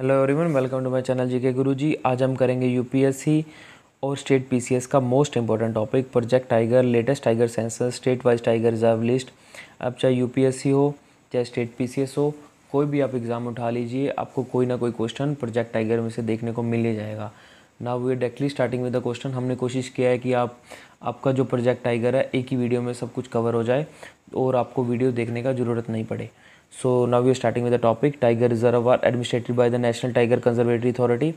hello everyone welcome to my channel GK Guruji आज हम करेंगे यूपीएससी और स्टेट पीसीएस का most important topic project tiger latest tiger census state wise tiger reserve list अब चाहे UPSC हो चाहे स्टेट पीसीएस हो कोई भी आप एग्ज़ाम उठा लीजिए आपको कोई ना कोई क्वेश्चन प्रोजेक्ट टाइगर में से देखने को मिल ही जाएगा ना we directly starting with the question हमने कोशिश किया है कि आप आपका जो प्रोजेक्ट टाइगर है एक ही वीडियो में सब कुछ कवर हो जाए और आपको वीडियो देखने का ज़रूरत नहीं पड़े so now you starting with the topic tiger reserve are administered by the national tiger conservatory authority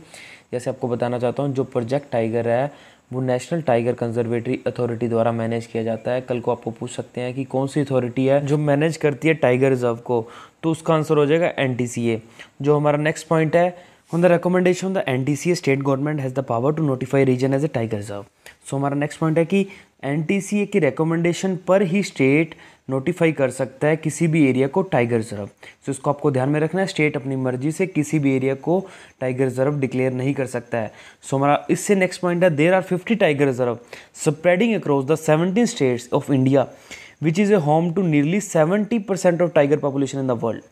जैसे आपको बताना चाहता हूँ जो प्रोजेक्ट टाइगर है वो नेशनल टाइगर कंजर्वेटरी अथॉरिटी द्वारा मैनेज किया जाता है कल को आपको पूछ सकते हैं कि कौन सी अथॉरिटी है जो मैनेज करती है टाइगर रिजर्व को तो उसका आंसर हो जाएगा एन जो हमारा नेक्स्ट पॉइंट है On the recommendation, the NTCA state government has the power to notify region as a tiger reserve so हमारा नेक्स्ट पॉइंट है कि एन की रिकमेंडेशन पर ही स्टेट नोटिफाई कर सकता है किसी भी एरिया को टाइगर रिजर्व सो इसको आपको ध्यान में रखना है स्टेट अपनी मर्जी से किसी भी एरिया को टाइगर रिजर्व डिक्लेयर नहीं कर सकता है सो so, हमारा इससे नेक्स्ट पॉइंट है there are fifty tiger reserve spreading across the seventeen states of India which is a home to nearly seventy percent of tiger population in the world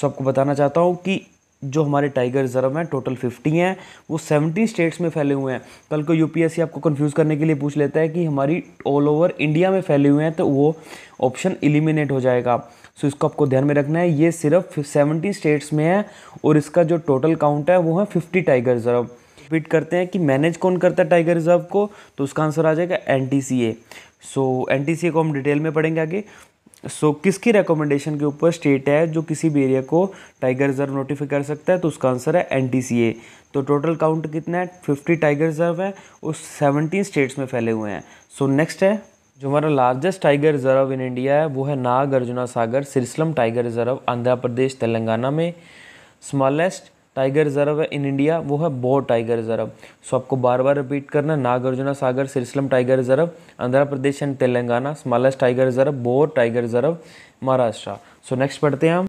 so आपको बताना चाहता हूँ कि जो हमारे टाइगर रिजर्व हैं total 50 हैं वो 70 स्टेट्स में फैले हुए हैं कल को यूपीएससी आपको कंफ्यूज करने के लिए पूछ लेता है कि हमारी ऑल ओवर इंडिया में फैले हुए हैं तो वो ऑप्शन इलिमिनेट हो जाएगा सो इसको आपको ध्यान में रखना है ये सिर्फ 70 स्टेट्स में है और इसका जो टोटल काउंट है वो है फिफ्टी टाइगर रिजर्व रिपीट करते हैं कि मैनेज कौन करता है टाइगर रिजर्व को तो उसका आंसर आ जाएगा एन सो एन को हम डिटेल में पढ़ेंगे आगे सो so, किसकी रिकमेंडेशन के ऊपर स्टेट है जो किसी भी एरिया को टाइगर रिजर्व नोटिफाई कर सकता है तो उसका आंसर है एन तो टोटल काउंट कितना है फिफ्टी टाइगर रिजर्व है और सेवनटीन स्टेट्स में फैले हुए हैं सो so, नेक्स्ट है जो हमारा largest tiger reserve in India है वो है Nagarjuna Sagar Srisailam tiger reserve Andhra Pradesh Telangana में स्मॉलेस्ट टाइगर रिजर्व है इन इंडिया वो है बोर टाइगर रिजर्व सो आपको बार बार रिपीट करना Nagarjuna Sagar Srisailam tiger reserve Andhra Pradesh and Telangana smallest tiger reserve Bor tiger reserve Maharashtra so next पढ़ते हैं हम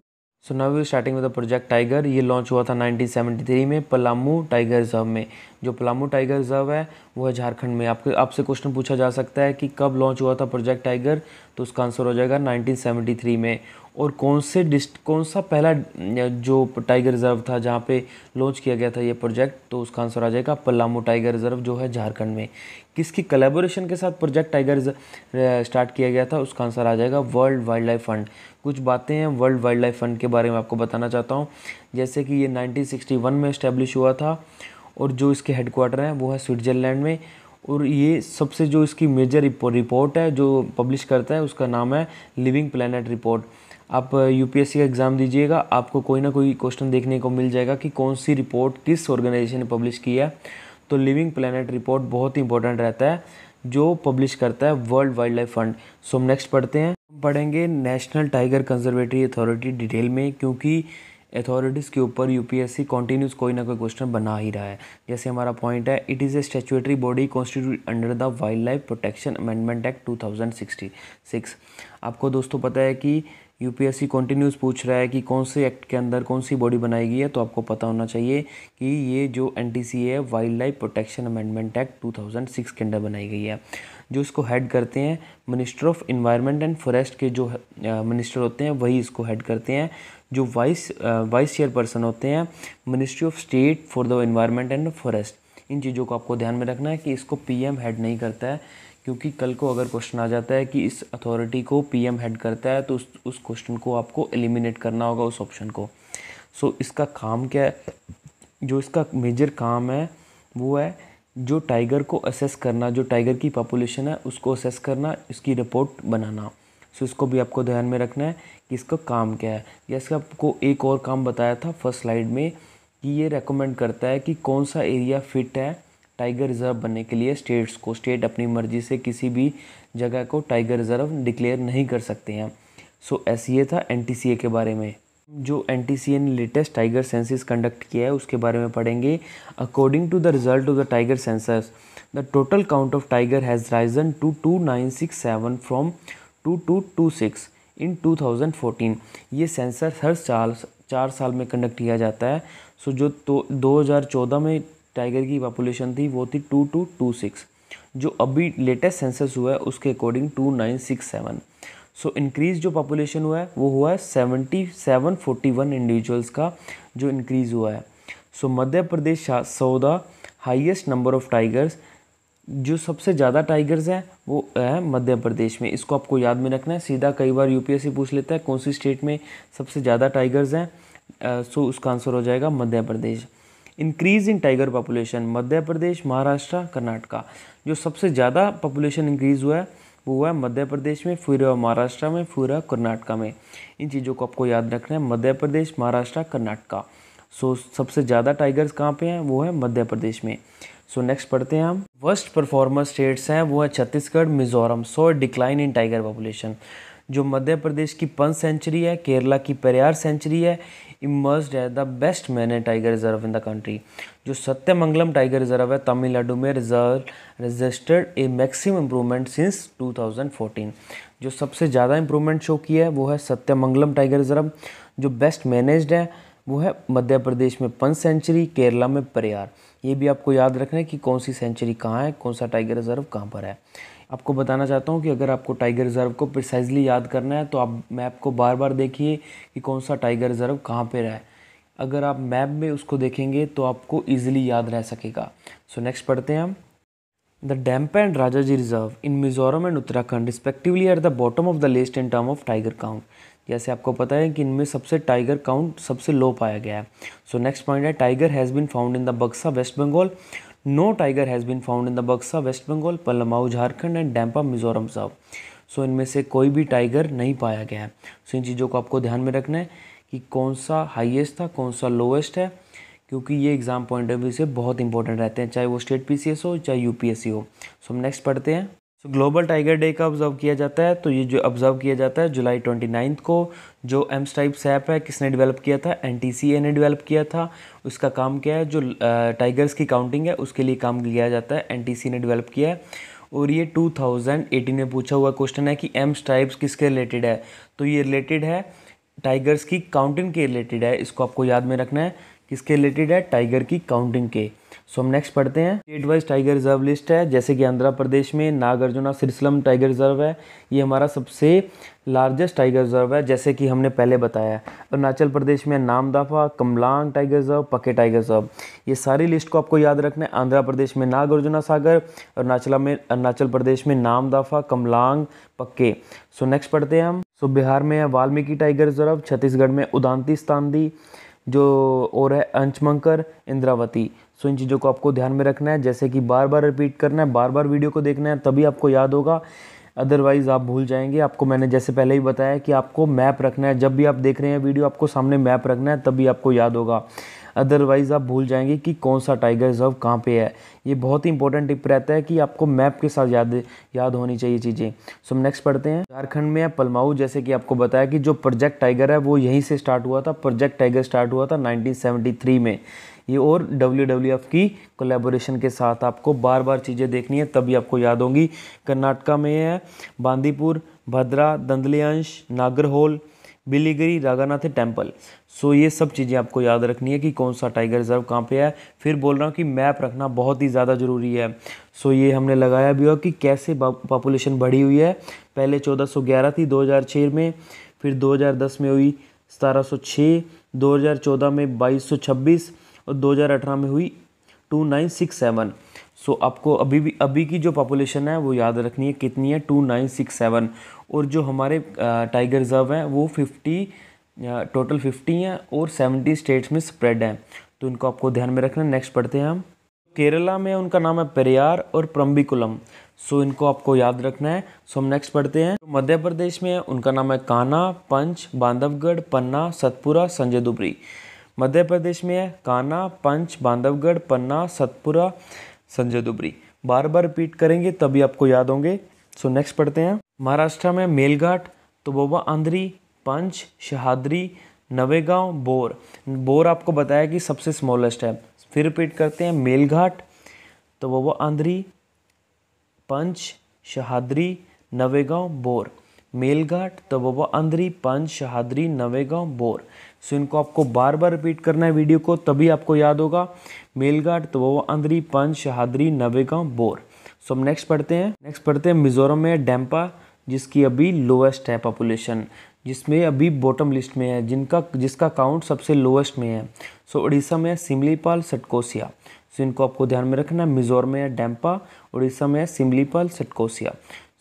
so now starting with the project tiger ये लॉन्च हुआ था 1973 में पलामू टाइगर रिजर्व में जो पलामू टाइगर रिजर्व है वो है झारखंड में आपके आपसे क्वेश्चन पूछा जा सकता है कि कब लॉन्च हुआ था प्रोजेक्ट टाइगर तो उसका आंसर हो जाएगा 1973 में और कौन से डिस्ट कौन सा पहला जो टाइगर रिजर्व था जहाँ पे लॉन्च किया गया था ये प्रोजेक्ट तो उसका आंसर आ जाएगा पलामू टाइगर रिजर्व जो है झारखंड में किसकी कलेबोरेशन के साथ प्रोजेक्ट टाइगर स्टार्ट किया गया था उसका आंसर आ जाएगा वर्ल्ड वाइल्ड लाइफ फंड कुछ बातें हैं वर्ल्ड वाइल्ड लाइफ फंड के बारे में आपको बताना चाहता हूँ जैसे कि ये नाइनटीन में इस्टेब्लिश हुआ था और जो इसके हेडकोार्टर हैं वो है स्विट्ज़रलैंड में और ये सबसे जो इसकी मेजर रिपोर्ट है जो पब्लिश करता है उसका नाम है लिविंग प्लानट रिपोर्ट आप यूपीएससी का एग्ज़ाम दीजिएगा आपको कोई ना कोई क्वेश्चन देखने को मिल जाएगा कि कौन सी रिपोर्ट किस ऑर्गेनाइजेशन ने पब्लिश की है तो लिविंग प्लानट रिपोर्ट बहुत ही इंपॉर्टेंट रहता है जो पब्लिश करता है world wildlife fund so हम नेक्स्ट पढ़ते हैं हम पढ़ेंगे national tiger conservatory authority detail में क्योंकि अथॉरिटीज़ के ऊपर यूपीएससी कंटिन्यूस कोई ना कोई क्वेश्चन बना ही रहा है जैसे हमारा पॉइंट है it is a statutory body constitute under the wildlife protection amendment act two thousand sixty six आपको दोस्तों पता है कि यूपीएससी कंटिन्यूस पूछ रहा है कि कौन से एक्ट के अंदर कौन सी बॉडी बनाई गई है तो आपको पता होना चाहिए कि ये जो एन है wildlife protection amendment act 2006 के अंदर बनाई गई है जो इसको हेड करते हैं minister of environment and forest के जो मिनिस्टर होते हैं वही इसको हेड करते हैं जो वाइस वाइस चेयरपर्सन होते हैं ministry of state for the environment and forest इन चीज़ों को आपको ध्यान में रखना है कि इसको पीएम हेड नहीं करता है क्योंकि कल को अगर क्वेश्चन आ जाता है कि इस अथॉरिटी को पीएम हेड करता है तो उस उस क्वेश्चन को आपको एलिमिनेट करना होगा उस ऑप्शन को सो so, इसका काम क्या है जो इसका मेजर काम है वो है जो टाइगर को असेस करना जो टाइगर की पॉपुलेशन है उसको असेस करना इसकी रिपोर्ट बनाना सो so, इसको भी आपको ध्यान में रखना है कि इसका काम क्या है जैसे आपको एक और काम बताया था फर्स्ट स्लाइड में कि ये रेकमेंड करता है कि कौन सा एरिया फिट है टाइगर रिजर्व बनने के लिए स्टेट्स को स्टेट अपनी मर्जी से किसी भी जगह को टाइगर रिजर्व डिक्लेयर नहीं कर सकते हैं सो so, ये था एन के बारे में जो एन ने लेटेस्ट टाइगर सेंसिस कंडक्ट किया है उसके बारे में पढ़ेंगे according to the result of the tiger census the total count of tiger has risen to two nine six seven from two two two six in two thousand fourteen ये census हर साल चार साल में कंडक्ट किया जाता है सो जो तो चौदह में टाइगर की पॉपुलेशन थी वो थी टू टू टू सिक्स जो अभी लेटेस्ट सेंसस हुआ है उसके according to nine six seven so increase जो पॉपुलेशन हुआ है वो हुआ है seventy seven forty one individuals का जो इंक्रीज़ हुआ है सो मध्य प्रदेश सौदा हाइएस्ट नंबर ऑफ टाइगर्स जो सबसे ज़्यादा टाइगर्स हैं वो है मध्य प्रदेश में इसको आपको याद में रखना है सीधा कई बार यूपीएससी पूछ लेता है कौन सी स्टेट में सबसे ज़्यादा टाइगर्स हैं सो उसका आंसर हो जाएगा Madhya Pradesh increase in tiger population Madhya Pradesh Maharashtra Karnataka जो सबसे ज़्यादा पॉपुलेशन इंक्रीज़ हुआ है वो हुआ है मध्य प्रदेश में फिर महाराष्ट्र में फिर कर्नाटका में इन चीज़ों को आपको याद रखना है मध्य प्रदेश महाराष्ट्र कर्नाटका सो सबसे ज़्यादा टाइगर्स कहाँ पे हैं वो है मध्य प्रदेश में सो so, नेक्स्ट पढ़ते हैं हम वर्स्ट परफॉर्मर स्टेट्स हैं वो है Chhattisgarh Mizoram so decline in tiger population जो मध्य प्रदेश की पंच सेंचुरी है केरला की पेरियार सेंचुरी है इमर्ज है the best man tiger reserve in the country जो सत्यमंगलम टाइगर रिजर्व है तमिलनाडु में reserve registered a maximum improvement since 2014 जो सबसे ज़्यादा इम्प्रूवमेंट शो किया है वो है सत्यमंगलम टाइगर रिजर्व जो बेस्ट मैनेज्ड है वो है मध्य प्रदेश में पंच सेंचुरी केरला में परियार ये भी आपको याद रखना है कि कौन सी सेंचुरी कहाँ है कौन सा टाइगर रिजर्व कहाँ पर है आपको बताना चाहता हूँ कि अगर आपको टाइगर रिज़र्व को प्रिसाइजली याद करना है तो आप मैप को बार बार देखिए कि कौन सा टाइगर रिज़र्व कहाँ पर है अगर आप मैप में उसको देखेंगे तो आपको ईजिली याद रह सकेगा सो so, नेक्स्ट पढ़ते हैं हम the Dampa and Rajaji reserve in Mizoram and Uttarakhand respectively at the bottom of the list in term of tiger count जैसे आपको पता है कि इनमें सबसे टाइगर काउंट सबसे लो पाया गया है सो नेक्स्ट पॉइंट है tiger has been found in the Buxa West Bengal no tiger has been found in the Buxa West Bengal Palamau Jharkhand and Dampa Mizoram साहब सो इनमें से कोई भी टाइगर नहीं पाया गया है सो इन चीज़ों को आपको ध्यान में रखना है कि कौन सा हाइएस्ट था कौन सा लोएस्ट है क्योंकि ये एग्ज़ाम पॉइंट ऑफ व्यू से बहुत इंपॉर्टेंट रहते हैं चाहे वो स्टेट पी हो चाहे यू हो सो so, हम नेक्स्ट पढ़ते हैं सो ग्लोबल टाइगर डे का ऑब्जर्व किया जाता है तो ये जो ऑब्जर्व किया जाता है जुलाई ट्वेंटी नाइन्थ को जो एम स्टाइप्स सैप है किसने डेवलप किया था एन ने डेवलप किया था उसका काम क्या है जो टाइगर्स की काउंटिंग है उसके लिए काम किया जाता है एन ने डेवलप किया है और ये 2018 में पूछा हुआ क्वेश्चन है कि एम स्टाइप किसके रिलेटेड है तो ये रिलेटेड है टाइगर्स की काउंटिंग के रिलेटेड है इसको आपको याद में रखना है किसके रिलेटेड है टाइगर की काउंटिंग के सो हम नेक्स्ट पढ़ते हैं state wise tiger reserve list है जैसे कि आंध्र प्रदेश में नागार्जुना सिरसलम टाइगर रिजर्व है ये हमारा सबसे लार्जेस्ट टाइगर रिजर्व है जैसे कि हमने पहले बताया अरुणाचल प्रदेश में Namdapha Kamlang tiger reserve Pakke tiger reserve ये सारी लिस्ट को आपको याद रखना है आंध्र प्रदेश में नागार्जुना सागर अरुणाचल में अरुणाचल प्रदेश में नामदाफा कमलांग पक्के सो नेक्स्ट पढ़ते हैं हम सो बिहार में है वाल्मीकि टाइगर रिजर्व छत्तीसगढ़ में उदांती दी जो और है अंशमंकर इंद्रावती सो इन चीज़ों को आपको ध्यान में रखना है जैसे कि बार बार रिपीट करना है बार बार वीडियो को देखना है तभी आपको याद होगा अदरवाइज़ आप भूल जाएंगे आपको मैंने जैसे पहले ही बताया कि आपको मैप रखना है जब भी आप देख रहे हैं वीडियो आपको सामने मैप रखना है तभी आपको याद होगा अदरवाइज़ आप भूल जाएंगे कि कौन सा टाइगर रिजर्व कहाँ पे है ये बहुत ही इंपॉर्टेंट टिप रहता है कि आपको मैप के साथ याद याद होनी चाहिए चीज़ें सो हम नेक्स्ट पढ़ते हैं झारखंड में है पलमाऊ जैसे कि आपको बताया कि जो प्रोजेक्ट टाइगर है वो यहीं से स्टार्ट हुआ था प्रोजेक्ट टाइगर स्टार्ट हुआ था नाइनटीन में ये और डब्ल्यू की कोलेबोरेशन के साथ आपको बार बार चीज़ें देखनी है तभी आपको याद होंगी कर्नाटका में है बांदीपुर भद्रा दंदलियांश नागरहोल बिलीगिरी रागानाथ टेम्पल सो ये सब चीज़ें आपको याद रखनी है कि कौन सा टाइगर रिजर्व कहाँ पे है फिर बोल रहा हूँ कि मैप रखना बहुत ही ज़्यादा ज़रूरी है सो ये हमने लगाया भी हुआ कि कैसे पॉपुलेशन बढ़ी हुई है पहले 1411 थी 2006 में फिर 2010 में हुई सतारह सौ में बाईस और दो में हुई टू सो so, आपको अभी भी अभी की जो पॉपुलेशन है वो याद रखनी है कितनी है टू नाइन सिक्स सेवन और जो हमारे टाइगर रिजर्व हैं वो फिफ्टी टोटल फिफ्टी हैं और सेवेंटी स्टेट्स में स्प्रेड हैं तो इनको आपको ध्यान में रखना नेक्स्ट पढ़ते हैं हम केरला में उनका नाम है पेरियार और प्रम्बिकुलम सो इनको आपको याद रखना है सो हम नेक्स्ट पढ़ते हैं तो मध्य प्रदेश में उनका नाम है काना पंच बांधवगढ़ पन्ना सतपुरा संजय दुबरी मध्य प्रदेश में है काना पंच बांधवगढ़ पन्ना सतपुरा संजय दुबरी बार बार रिपीट करेंगे तभी आपको याद होंगे सो नेक्स्ट पढ़ते हैं महाराष्ट्र में मेलघाट तो बोबा आंध्री पंच शहादरी नवेगांव बोर बोर आपको बताया कि सबसे स्मॉलेस्ट है फिर रिपीट करते हैं मेलघाट तो वो वो आंध्री पंच शहादरी नवेगांव बोर मेलघाट तो वो वो आंध्री पंच शहादरी नवेगांव बोर सो इनको आपको बार बार रिपीट करना है वीडियो को तभी आपको याद होगा मेलघाट तो वो वो आंध्री पंच शहादरी नवेगांव बोर सो हम नेक्स्ट पढ़ते हैं नेक्स्ट पढ़ते हैं मिजोरम में डैम्पा जिसकी अभी लोएस्ट है पॉपुलेशन जिसमें अभी बॉटम लिस्ट में है जिनका जिसका काउंट सबसे लोएस्ट में है सो उड़ीसा में है सिमलीपाल सटकोसिया सो इनको आपको ध्यान में रखना है मिजोरम में है डैम्पा उड़ीसा में है सिमलीपाल सटकोसिया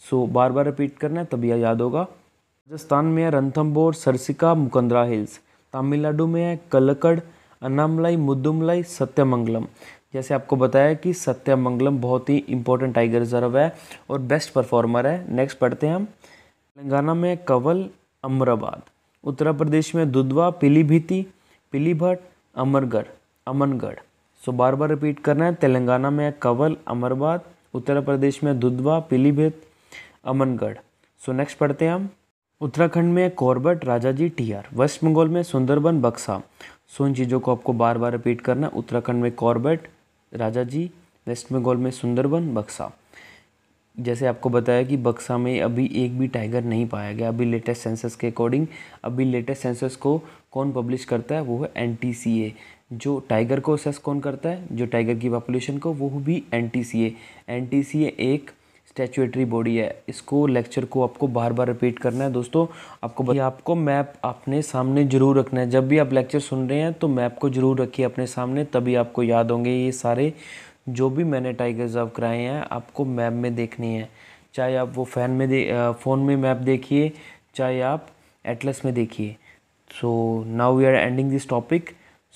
सो बार बार रिपीट करना है तभी याद होगा राजस्थान में है रंथम्बोर सरसिका मुकंदरा हिल्स तमिलनाडु में है कलकड़ अनामलाई मुद्दुमलाई सत्यमंगलम जैसे आपको बताया कि सत्यमंगलम बहुत ही इंपॉर्टेंट टाइगर रिजर्व है और बेस्ट परफॉर्मर है नेक्स्ट पढ़ते हैं हम तेलंगाना में कवल अमराबाद उत्तर प्रदेश में दुधवा पीलीभीति पीलीभट अमरगढ़ अमनगढ़ सो बार बार रिपीट करना है तेलंगाना में कंवल अमरबाद उत्तर प्रदेश में दुधवा पीलीभीत अमनगढ़ सो नेक्स्ट पढ़ते हैं हम उत्तराखंड में कॉर्बट राजाजी टीआर वेस्ट बंगाल में सुंदरबन बक्सा सो इन चीज़ों को आपको बार बार रिपीट करना है उत्तराखंड में कॉर्बेट राजाजी वेस्ट बंगाल में सुंदरबन बक्सा जैसे आपको बताया कि बक्सा में अभी एक भी टाइगर नहीं पाया गया अभी लेटेस्ट सेंसस के अकॉर्डिंग अभी लेटेस्ट सेंसस को कौन पब्लिश करता है वो है एन जो टाइगर को असेस कौन करता है जो टाइगर की पॉपुलेशन को वो भी एन टी एक स्टैचुएटरी बॉडी है इसको लेक्चर को आपको बार बार रिपीट करना है दोस्तों आपको बता आपको मैप अपने सामने ज़रूर रखना है जब भी आप लेक्चर सुन रहे हैं तो मैप को ज़रूर रखिए अपने सामने तभी आपको याद होंगे ये सारे जो भी मैंने टाइगर रिजर्व कराए हैं आपको मैप में देखनी है चाहे आप वो फ़ैन में दे फ़ोन में मैप देखिए चाहे आप एटलस में देखिए so now we are ending this topic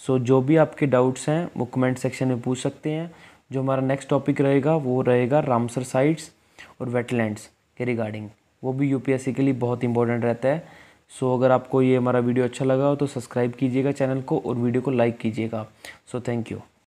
so जो भी आपके डाउट्स हैं वो कमेंट सेक्शन में पूछ सकते हैं जो हमारा नेक्स्ट टॉपिक रहेगा वो रहेगा रामसर साइट्स और वेटलैंड्स के रिगार्डिंग वो भी यू के लिए बहुत इंपॉर्टेंट रहता है सो so, अगर आपको ये हमारा वीडियो अच्छा लगा हो तो सब्सक्राइब कीजिएगा चैनल को और वीडियो को लाइक कीजिएगा सो थैंक यू